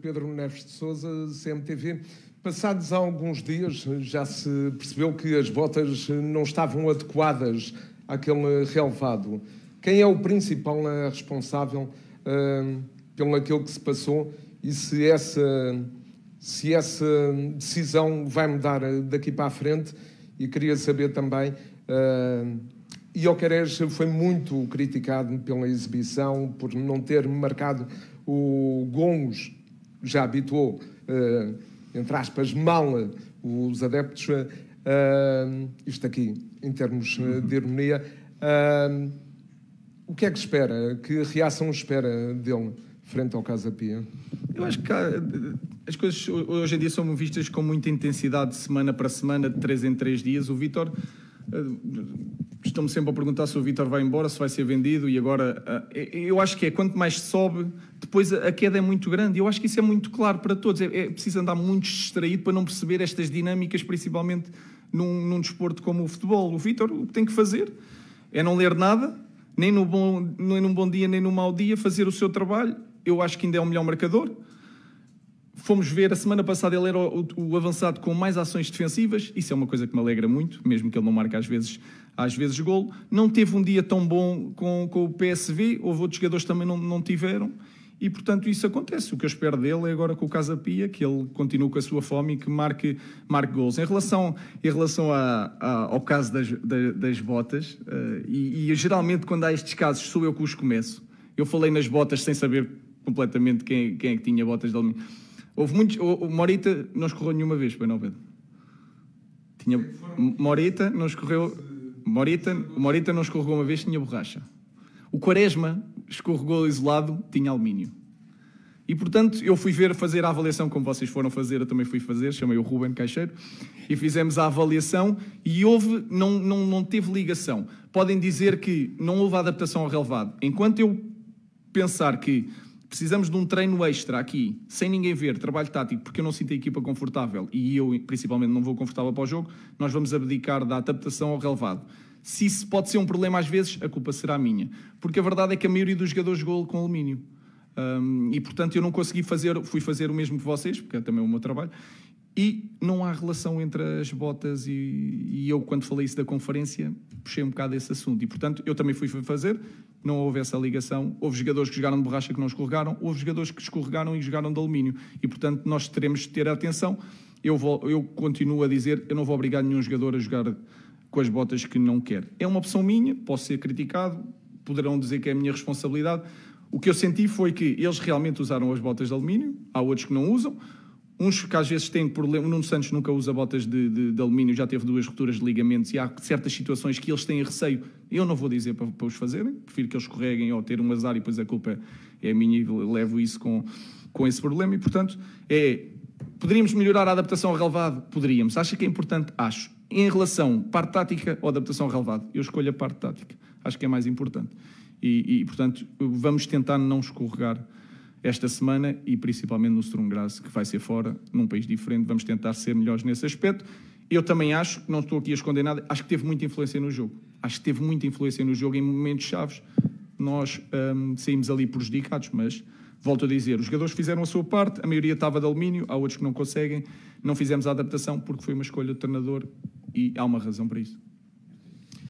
Pedro Neves de Souza, CMTV. Passados alguns dias, já se percebeu que as botas não estavam adequadas àquele relevado. Quem é o principal responsável uh, pelo aquilo que se passou e se essa, se essa decisão vai mudar daqui para a frente? E queria saber também. Uh, e Ocares foi muito criticado pela exibição, por não ter marcado o Gongos já habituou, uh, entre aspas, mal eh, os adeptos, uh, isto aqui, em termos uhum. de harmonia, uh, o que é que espera? Que reação espera dele frente ao Casa Pia? Eu acho que as coisas hoje em dia são vistas com muita intensidade, semana para semana, de três em três dias. O Vitor estão-me sempre a perguntar se o Vitor vai embora, se vai ser vendido e agora ah, eu acho que é quanto mais sobe, depois a queda é muito grande. Eu acho que isso é muito claro para todos. É, é preciso andar muito distraído para não perceber estas dinâmicas, principalmente num, num desporto como o futebol. O Vitor o que tem que fazer é não ler nada, nem, no bom, nem num bom dia, nem num mau dia, fazer o seu trabalho. Eu acho que ainda é o melhor marcador. Fomos ver, a semana passada ele era o, o, avançado com mais ações defensivas, isso é uma coisa que me alegra muito, mesmo que ele não marque às vezes, às vezes golo. Não teve um dia tão bom com, com o PSV, houve outros jogadores que também não, não tiveram, e portanto isso acontece. O que eu espero dele é agora com o Casa Pia, que ele continue com a sua fome e que marque, marque gols. Em relação, em relação a, a, ao caso das, das, das botas, uh, e, e geralmente quando há estes casos sou eu que os começo. Eu falei nas botas sem saber completamente quem, quem é que tinha botas de alumínio Houve muitos. O, o Morita não escorreu nenhuma vez, foi não, Pedro? Tinha. Morita não escorreu. Morita, Morita não escorregou uma vez, tinha borracha. O Quaresma escorregou isolado, tinha alumínio. E portanto, eu fui ver fazer a avaliação, como vocês foram fazer, eu também fui fazer, chamei o Ruben Caixeiro, e fizemos a avaliação e houve, não, não, não teve ligação. Podem dizer que não houve adaptação ao relevado. Enquanto eu pensar que precisamos de um treino extra aqui, sem ninguém ver, trabalho tático, porque eu não sinto a equipa confortável e eu principalmente não vou confortável para o jogo, nós vamos abdicar da adaptação ao relevado. Se isso pode ser um problema às vezes, a culpa será minha. Porque a verdade é que a maioria dos jogadores gol com alumínio. Um, e portanto eu não consegui fazer, fui fazer o mesmo que vocês, porque é também o meu trabalho, e não há relação entre as botas e, e, eu, quando falei isso da conferência, puxei um bocado esse assunto. E, portanto, eu também fui fazer, não houve essa ligação. Houve jogadores que jogaram de borracha que não escorregaram, houve jogadores que escorregaram e jogaram de alumínio. E, portanto, nós teremos de ter atenção. Eu, vou, eu continuo a dizer, eu não vou obrigar nenhum jogador a jogar com as botas que não quer. É uma opção minha, posso ser criticado, poderão dizer que é a minha responsabilidade. O que eu senti foi que eles realmente usaram as botas de alumínio, há outros que não usam. Uns que às vezes têm problema. O Nuno Santos nunca usa botas de, de, de, alumínio, já teve duas rupturas de ligamentos e há certas situações que eles têm receio. Eu não vou dizer para, para os fazerem, prefiro que eles escorreguem ou ter um azar e depois a culpa é minha e levo isso com, com esse problema. E portanto, é. Poderíamos melhorar a adaptação ao relevado? Poderíamos. Acha que é importante? Acho. Em relação parte tática ou adaptação ao relevado? Eu escolho a parte tática. Acho que é mais importante. E, e portanto, vamos tentar não escorregar esta semana e principalmente no Sturm que vai ser fora, num país diferente. Vamos tentar ser melhores nesse aspecto. Eu também acho, não estou aqui a esconder nada, acho que teve muita influência no jogo. Acho que teve muita influência no jogo em momentos chaves. Nós hum, saímos ali prejudicados, mas volto a dizer, os jogadores fizeram a sua parte, a maioria estava de alumínio, há outros que não conseguem. Não fizemos a adaptação porque foi uma escolha do treinador e há uma razão para isso.